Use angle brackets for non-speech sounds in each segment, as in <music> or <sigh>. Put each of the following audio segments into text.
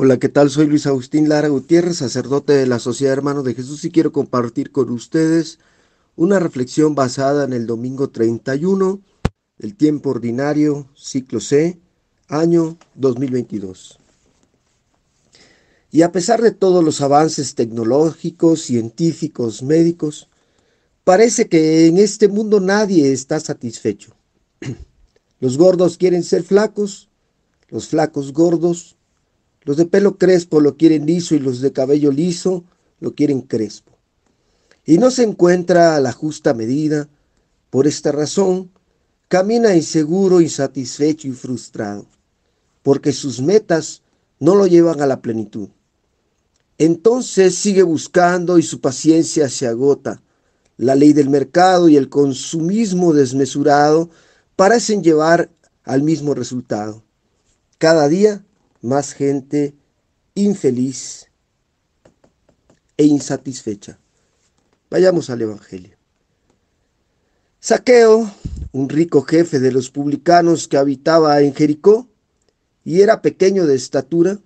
Hola, ¿qué tal? Soy Luis Agustín Lara Gutiérrez, sacerdote de la Sociedad Hermanos de Jesús y quiero compartir con ustedes una reflexión basada en el domingo 31 del tiempo ordinario, ciclo C, año 2022. Y a pesar de todos los avances tecnológicos, científicos, médicos, parece que en este mundo nadie está satisfecho. <clears throat> Los gordos quieren ser flacos, los flacos gordos, los de pelo crespo lo quieren liso y los de cabello liso lo quieren crespo. Y no se encuentra a la justa medida. Por esta razón, camina inseguro, insatisfecho y frustrado, porque sus metas no lo llevan a la plenitud. Entonces sigue buscando y su paciencia se agota. La ley del mercado y el consumismo desmesurado parecen llevar al mismo resultado. Cada día más gente infeliz e insatisfecha. Vayamos al Evangelio. Saqueo, un rico jefe de los publicanos que habitaba en Jericó y era pequeño de estatura,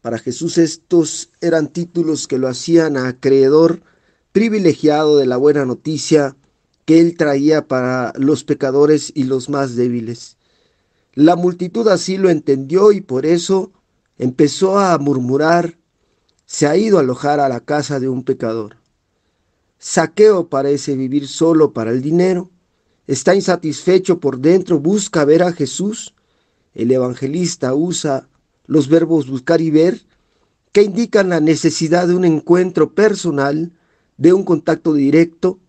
para Jesús estos eran títulos que lo hacían acreedor privilegiado de la buena noticia que él traía para los pecadores y los más débiles. La multitud así lo entendió y por eso empezó a murmurar, se ha ido a alojar a la casa de un pecador. Saqueo parece vivir solo para el dinero, está insatisfecho por dentro, busca ver a Jesús. El evangelista usa los verbos buscar y ver, que indican la necesidad de un encuentro personal, de un contacto directo.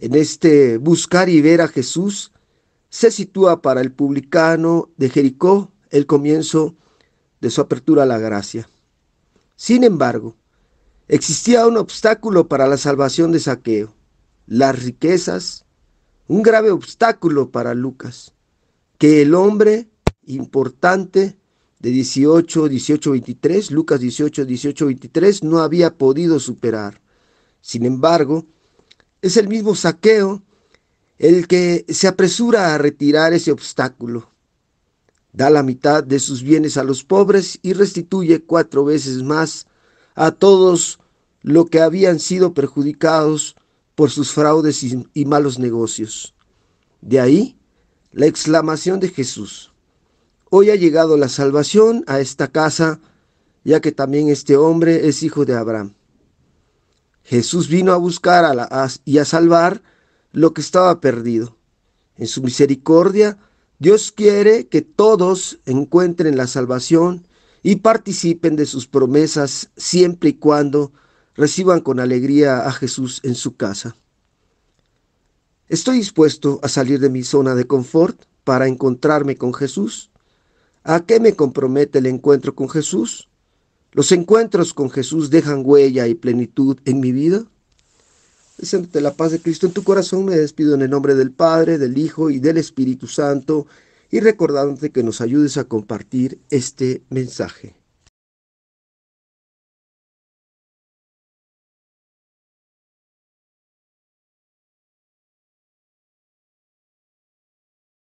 En este buscar y ver a Jesús se sitúa para el publicano de Jericó el comienzo de su apertura a la gracia. Sin embargo, existía un obstáculo para la salvación de Saqueo, las riquezas, un grave obstáculo para Lucas, que el hombre importante de 18, 18, 23, Lucas 18, 18, 23, no había podido superar. Sin embargo, es el mismo Saqueo el que se apresura a retirar ese obstáculo. Da la mitad de sus bienes a los pobres y restituye cuatro veces más a todos lo que habían sido perjudicados por sus fraudes y, malos negocios. De ahí la exclamación de Jesús. Hoy ha llegado la salvación a esta casa, ya que también este hombre es hijo de Abraham. Jesús vino a buscar a y a salvar lo que estaba perdido. En su misericordia, Dios quiere que todos encuentren la salvación y participen de sus promesas siempre y cuando reciban con alegría a Jesús en su casa. ¿Estoy dispuesto a salir de mi zona de confort para encontrarme con Jesús? ¿A qué me compromete el encuentro con Jesús? ¿Los encuentros con Jesús dejan huella y plenitud en mi vida? Deseándote la paz de Cristo en tu corazón, me despido en el nombre del Padre, del Hijo y del Espíritu Santo, y recordándote que nos ayudes a compartir este mensaje.